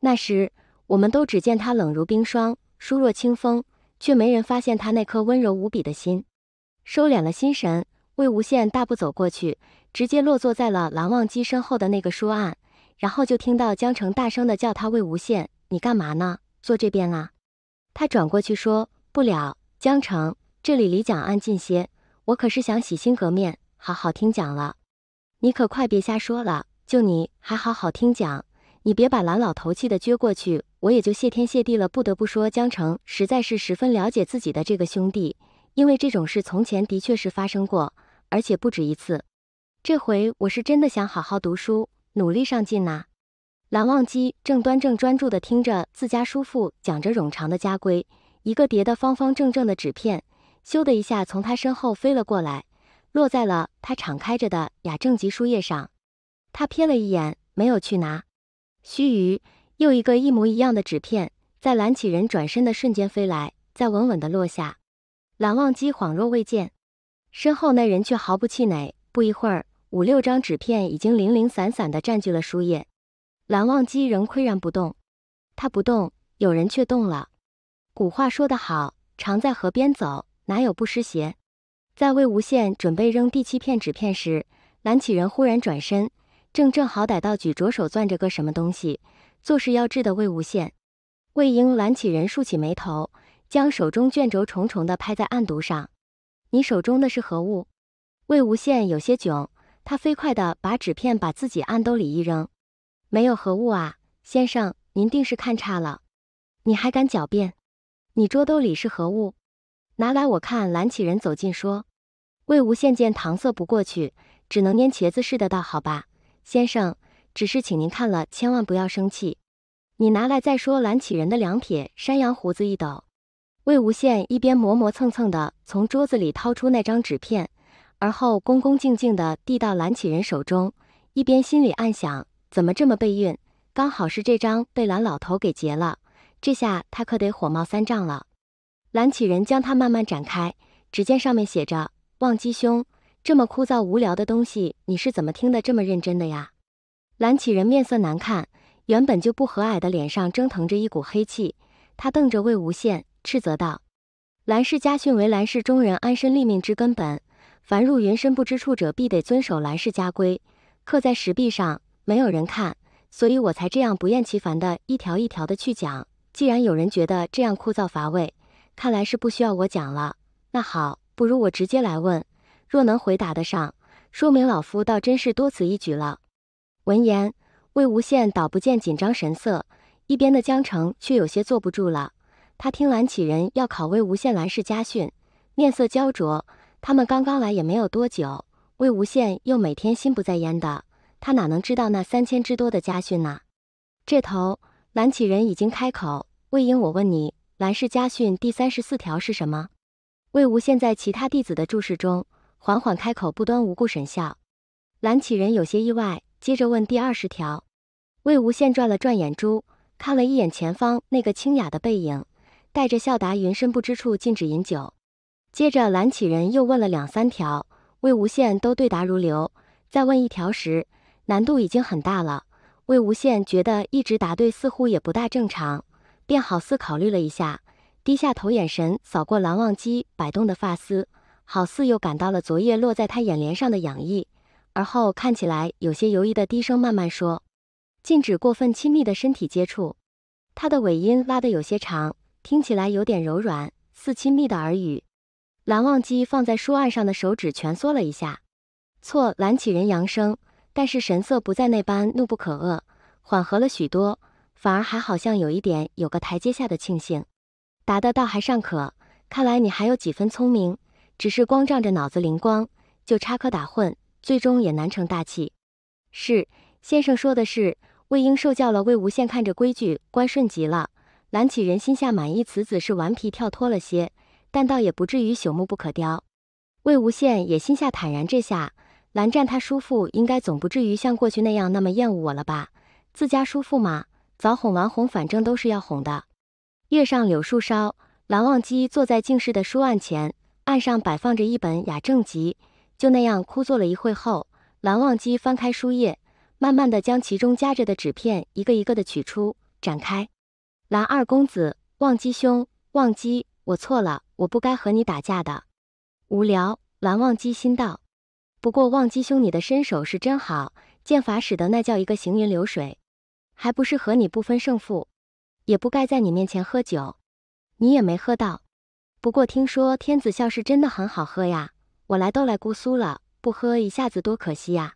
那时，我们都只见他冷如冰霜，疏若清风，却没人发现他那颗温柔无比的心。收敛了心神，魏无羡大步走过去，直接落坐在了蓝忘机身后的那个书案，然后就听到江澄大声的叫他：“魏无羡，你干嘛呢？坐这边啦！”他转过去说：“不了，江澄，这里离讲案近些，我可是想洗心革面，好好听讲了。你可快别瞎说了，就你还好好听讲。”你别把蓝老头气的撅过去，我也就谢天谢地了。不得不说，江城实在是十分了解自己的这个兄弟，因为这种事从前的确是发生过，而且不止一次。这回我是真的想好好读书，努力上进呐。蓝忘机正端正专注的听着自家叔父讲着冗长的家规，一个叠的方方正正的纸片，咻的一下从他身后飞了过来，落在了他敞开着的雅正集书页上。他瞥了一眼，没有去拿。须臾，又一个一模一样的纸片在蓝启仁转身的瞬间飞来，再稳稳地落下。蓝忘机恍若未见，身后那人却毫不气馁。不一会儿，五六张纸片已经零零散散地占据了书页。蓝忘机仍岿然不动，他不动，有人却动了。古话说得好，常在河边走，哪有不湿鞋？在魏无羡准备扔第七片纸片时，蓝启仁忽然转身。正正好逮到举着手攥着个什么东西做事要质的魏无羡，魏婴揽起人，竖起眉头，将手中卷轴重重的拍在案牍上：“你手中的是何物？”魏无羡有些窘，他飞快的把纸片把自己案兜里一扔：“没有何物啊，先生您定是看差了，你还敢狡辩？你桌兜里是何物？拿来我看。”揽起人走近说。魏无羡见搪塞不过去，只能蔫茄子似的道：“好吧。”先生，只是请您看了，千万不要生气。你拿来再说。蓝起人的两撇山羊胡子一抖，魏无羡一边磨磨蹭蹭的从桌子里掏出那张纸片，而后恭恭敬敬的递到蓝起人手中，一边心里暗想：怎么这么背运？刚好是这张被蓝老头给截了，这下他可得火冒三丈了。蓝起人将它慢慢展开，只见上面写着“忘机兄”。这么枯燥无聊的东西，你是怎么听得这么认真的呀？蓝启仁面色难看，原本就不和蔼的脸上蒸腾着一股黑气，他瞪着魏无羡，斥责道：“蓝氏家训为蓝氏中人安身立命之根本，凡入云深不知处者，必得遵守蓝氏家规。刻在石壁上，没有人看，所以我才这样不厌其烦的一条一条的去讲。既然有人觉得这样枯燥乏味，看来是不需要我讲了。那好，不如我直接来问。”若能回答得上，说明老夫倒真是多此一举了。闻言，魏无羡倒不见紧张神色，一边的江澄却有些坐不住了。他听蓝启人要考魏无羡蓝氏家训，面色焦灼。他们刚刚来也没有多久，魏无羡又每天心不在焉的，他哪能知道那三千之多的家训呢？这头，蓝启人已经开口：“魏婴，我问你，蓝氏家训第三十四条是什么？”魏无羡在其他弟子的注视中。缓缓开口，不端无故神笑。蓝启仁有些意外，接着问第二十条。魏无羡转了转眼珠，看了一眼前方那个清雅的背影，带着笑答：“云深不知处，禁止饮酒。”接着，蓝启仁又问了两三条，魏无羡都对答如流。再问一条时，难度已经很大了。魏无羡觉得一直答对似乎也不大正常，便好似考虑了一下，低下头，眼神扫过蓝忘机摆动的发丝。好似又感到了昨夜落在他眼帘上的痒意，而后看起来有些犹疑的低声慢慢说：“禁止过分亲密的身体接触。”他的尾音拉得有些长，听起来有点柔软，似亲密的耳语。蓝忘机放在书案上的手指蜷缩了一下。错，蓝启仁扬声，但是神色不再那般怒不可遏，缓和了许多，反而还好像有一点有个台阶下的庆幸。答得倒还尚可，看来你还有几分聪明。只是光仗着脑子灵光，就插科打诨，最终也难成大器。是先生说的是，魏婴受教了。魏无羡看着规矩乖顺极了，蓝启人心下满意，此子是顽皮跳脱了些，但倒也不至于朽木不可雕。魏无羡也心下坦然，这下蓝湛他叔父应该总不至于像过去那样那么厌恶我了吧？自家叔父嘛，早哄完哄，反正都是要哄的。月上柳树梢，蓝忘机坐在静室的书案前。案上摆放着一本《雅正集》，就那样枯坐了一会后，蓝忘机翻开书页，慢慢的将其中夹着的纸片一个一个的取出，展开。蓝二公子，忘机兄，忘机，我错了，我不该和你打架的。无聊，蓝忘机心道。不过忘机兄，你的身手是真好，剑法使得那叫一个行云流水，还不是和你不分胜负，也不该在你面前喝酒，你也没喝到。不过听说天子笑是真的很好喝呀，我来都来姑苏了，不喝一下子多可惜呀。